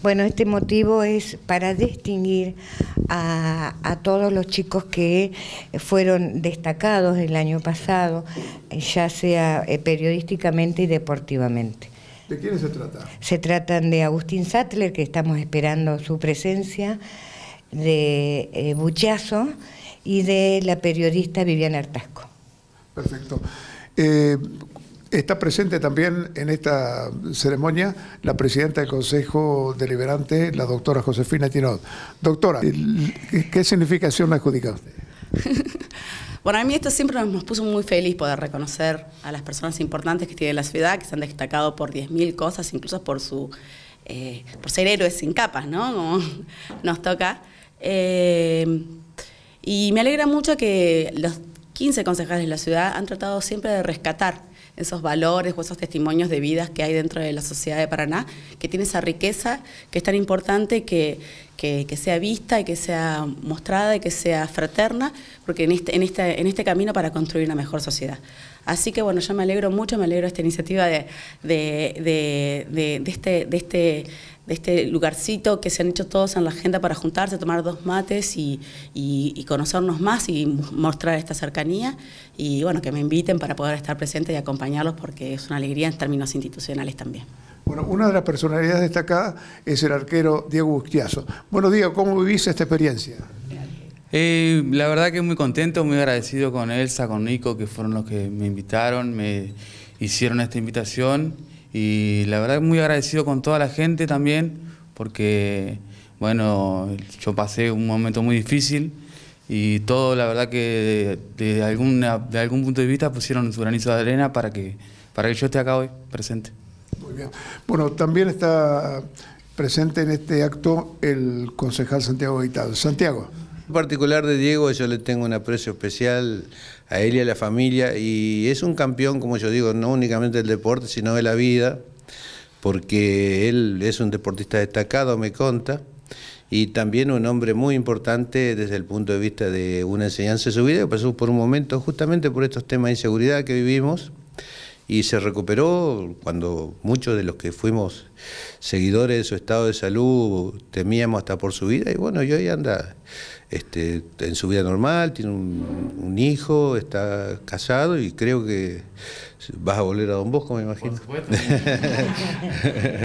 Bueno, este motivo es para distinguir a, todos los chicos que fueron destacados el año pasado, ya sea eh, periodísticamente y deportivamente. ¿De quiénes se trata? Se tratan de Agustín Sattler, que estamos esperando su presencia, de eh, y de la periodista Viviana Artasco. Perfecto. Eh, Está presente también en esta ceremonia la presidenta del Consejo Deliberante, la doctora Josefina Tinot. Doctora, ¿qué significación usted? Bueno, a mí esto siempre nos puso muy feliz poder reconocer a las personas importantes que tiene la ciudad, que se han destacado por 10.000 cosas, incluso por su eh, por ser héroes sin capas, ¿no? Como nos toca. Eh, y me alegra mucho que los 15 concejales de la ciudad han tratado siempre de rescatar esos valores o esos testimonios de vidas que hay dentro de la sociedad de Paraná, que tiene esa riqueza que es tan importante que, sea vista y que sea mostrada y que sea fraterna, porque en este, en, este, en este camino para construir una mejor sociedad. Así que bueno, yo me alegro mucho, me alegro de esta iniciativa de este, de este de este lugarcito que se han hecho todos en la agenda para juntarse, tomar dos mates y, y, conocernos más y mostrar esta cercanía. Y bueno, que me inviten para poder estar presente y acompañarlos porque es una alegría en términos institucionales también. Bueno, una de las personalidades destacadas es el arquero Diego Bustiazo. Bueno, Diego, ¿cómo vivís esta experiencia? Eh, la verdad que muy contento, muy agradecido con Elsa, con Nico, que fueron los que me invitaron, me hicieron esta invitación y la verdad muy agradecido con toda la gente también, porque bueno, yo pasé un momento muy difícil y todo la verdad que de, alguna, de algún punto de vista pusieron su granizo de arena para que, para que yo esté acá hoy presente. Muy bien. Bueno, también está presente en este acto el concejal Santiago Gaitado. Santiago. En particular de Diego, yo le tengo un aprecio especial a él y a la familia. Y es un campeón, como yo digo, no únicamente del deporte, sino de la vida, porque él es un deportista destacado, me conta, y también un hombre muy importante desde el punto de vista de una enseñanza de su vida, que pasó por un momento justamente por estos temas de inseguridad que vivimos y se recuperó cuando muchos de los que fuimos seguidores de su estado de salud temíamos hasta por su vida y bueno, y hoy anda este, en su vida normal, tiene un, hijo, está casado y creo que vas a volver a Don Bosco, me imagino.